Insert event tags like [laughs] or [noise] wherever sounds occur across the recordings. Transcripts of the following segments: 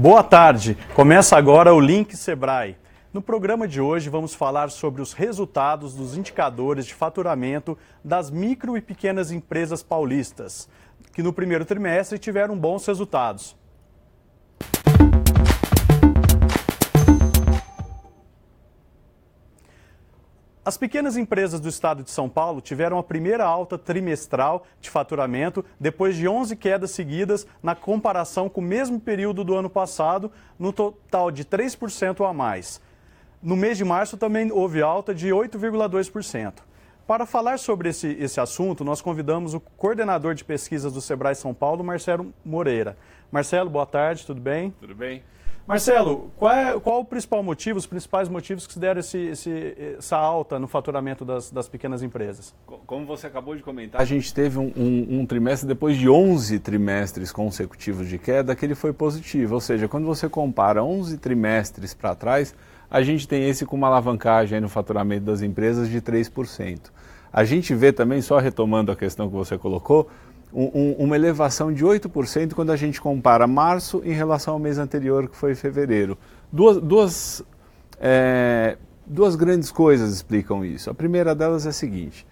Boa tarde. Começa agora o Link Sebrae. No programa de hoje vamos falar sobre os resultados dos indicadores de faturamento das micro e pequenas empresas paulistas, que no primeiro trimestre tiveram bons resultados. As pequenas empresas do estado de São Paulo tiveram a primeira alta trimestral de faturamento depois de 11 quedas seguidas na comparação com o mesmo período do ano passado, no total de 3% a mais. No mês de março também houve alta de 8,2%. Para falar sobre esse, esse assunto, nós convidamos o coordenador de pesquisas do Sebrae São Paulo, Marcelo Moreira. Marcelo, boa tarde, tudo bem? Tudo bem. Marcelo, qual, é, qual o principal motivo, os principais motivos que se deram esse, esse, essa alta no faturamento das, das, pequenas empresas? Como você acabou de comentar, a gente teve um, um, um, trimestre, depois de 11 trimestres consecutivos de queda, que ele foi positivo. Ou seja, quando você compara 11 trimestres para trás, a gente tem esse com uma alavancagem no faturamento das empresas de 3%. A gente vê também, só retomando a questão que você colocou, um, um, uma elevação de 8% quando a gente compara março em relação ao mês anterior, que foi fevereiro. Duas, duas, é, duas grandes coisas explicam isso. A primeira delas é a seguinte.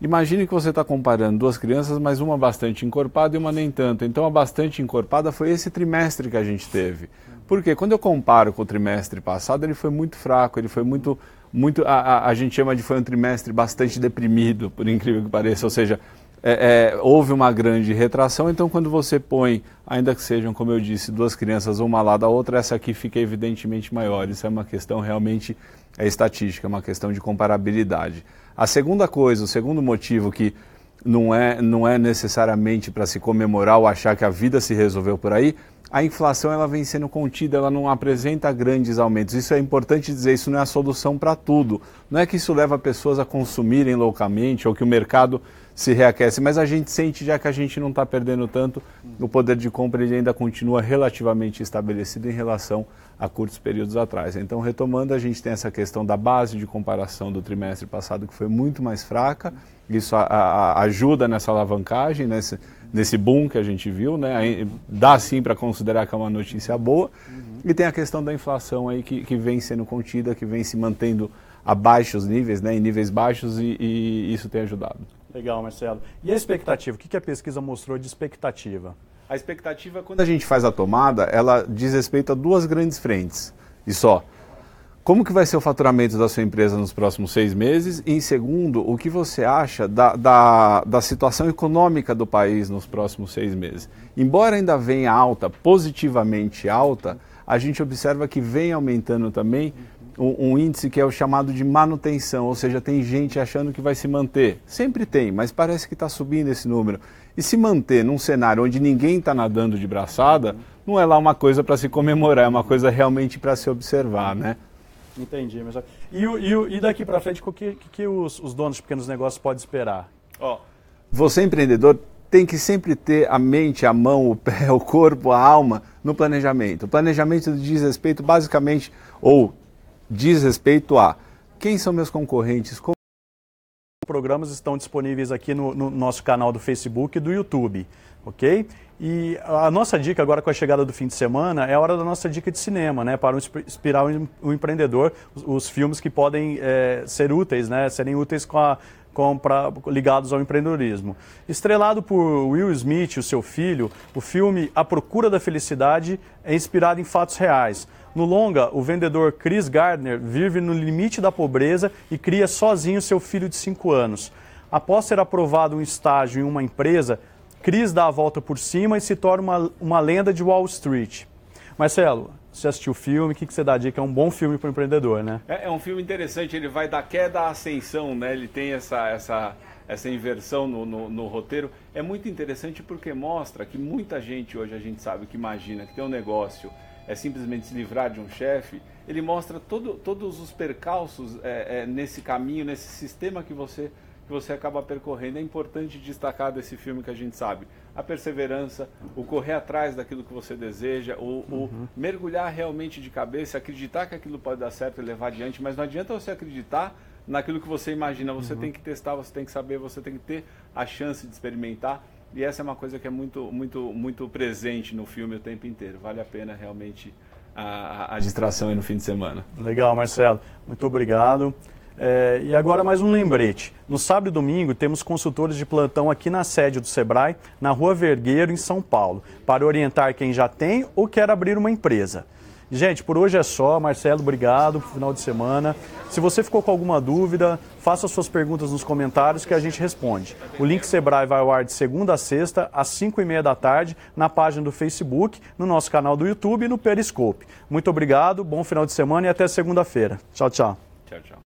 Imagine que você está comparando duas crianças, mas uma bastante encorpada e uma nem tanto. Então, a bastante encorpada foi esse trimestre que a gente teve. Porque quando eu comparo com o trimestre passado, ele foi muito fraco, ele foi muito. muito a, a, a gente chama de foi um trimestre bastante deprimido, por incrível que pareça. Ou seja, é, é, houve uma grande retração, então quando você põe, ainda que sejam, como eu disse, duas crianças uma lá da outra, essa aqui fica evidentemente maior. Isso é uma questão realmente é estatística, é uma questão de comparabilidade. A segunda coisa, o segundo motivo que não é, não é necessariamente para se comemorar ou achar que a vida se resolveu por aí, a inflação ela vem sendo contida, ela não apresenta grandes aumentos. Isso é importante dizer, isso não é a solução para tudo. Não é que isso leva pessoas a consumirem loucamente ou que o mercado se reaquece, mas a gente sente já que a gente não está perdendo tanto, o poder de compra ele ainda continua relativamente estabelecido em relação a curtos períodos atrás. Então, retomando, a gente tem essa questão da base de comparação do trimestre passado, que foi muito mais fraca isso a, a, ajuda nessa alavancagem, nesse, nesse boom que a gente viu, né? Dá sim para considerar que é uma notícia boa. Uhum. E tem a questão da inflação aí que, que vem sendo contida, que vem se mantendo a baixos níveis, né? Em níveis baixos e, e isso tem ajudado. Legal, Marcelo. E a expectativa? O que a pesquisa mostrou de expectativa? A expectativa, quando a gente faz a tomada, ela diz respeito a duas grandes frentes e só. Como que vai ser o faturamento da sua empresa nos próximos seis meses? E em segundo, o que você acha da, da, da situação econômica do país nos próximos seis meses? Embora ainda venha alta, positivamente alta, a gente observa que vem aumentando também um, um, índice que é o chamado de manutenção, ou seja, tem gente achando que vai se manter. Sempre tem, mas parece que está subindo esse número. E se manter num cenário onde ninguém está nadando de braçada, não é lá uma coisa para se comemorar, é uma coisa realmente para se observar, né? Entendi, mas... E, e, e daqui para frente, o que, que os, os, donos de pequenos negócios podem esperar? Oh. Você, empreendedor, tem que sempre ter a mente, a mão, o pé, [laughs] o corpo, a alma no planejamento. O planejamento diz respeito basicamente, ou diz respeito a quem são meus concorrentes, programas estão disponíveis aqui no, no nosso canal do Facebook e do YouTube, ok? E a nossa dica agora com a chegada do fim de semana é a hora da nossa dica de cinema, né? Para inspirar o empreendedor, os, os filmes que podem é, ser úteis, né? Serem úteis com a, com, pra, ligados ao empreendedorismo. Estrelado por Will Smith, o seu filho, o filme A Procura da Felicidade é inspirado em fatos reais. No longa, o vendedor Chris Gardner vive no limite da pobreza e cria sozinho seu filho de 5 anos. Após ser aprovado um estágio em uma empresa, Chris dá a volta por cima e se torna uma, uma lenda de Wall Street. Marcelo, você assistiu o filme, o que, que você dá a dica? É um bom filme para o empreendedor, né? É, é, um filme interessante, ele vai da queda à ascensão, né? Ele tem essa, essa, essa inversão no, no, no, roteiro. É muito interessante porque mostra que muita gente hoje, a gente sabe, que imagina que tem um negócio, é simplesmente se livrar de um chefe, ele mostra todo, todos os percalços é, é, nesse caminho, nesse sistema que você, que você acaba percorrendo. É importante destacar desse filme que a gente sabe a perseverança, o correr atrás daquilo que você deseja, o, uhum. o mergulhar realmente de cabeça, acreditar que aquilo pode dar certo e levar adiante, mas não adianta você acreditar naquilo que você imagina. Você uhum. tem que testar, você tem que saber, você tem que ter a chance de experimentar. E essa é uma coisa que é muito, muito, muito presente no filme o tempo inteiro. Vale a pena realmente a, a distração aí no fim de semana. Legal, Marcelo. Muito obrigado. É, e agora mais um lembrete. No sábado e domingo temos consultores de plantão aqui na sede do Sebrae, na Rua Vergueiro, em São Paulo, para orientar quem já tem ou quer abrir uma empresa. Gente, por hoje é só. Marcelo, obrigado pro final de semana. Se você ficou com alguma dúvida, faça suas perguntas nos comentários que a gente responde. O Link Sebrae vai ao ar de segunda a sexta, às 5 e meia da tarde, na página do Facebook, no nosso canal do YouTube e no Periscope. Muito obrigado, bom final de semana e até segunda-feira. Tchau, tchau. Tchau, tchau.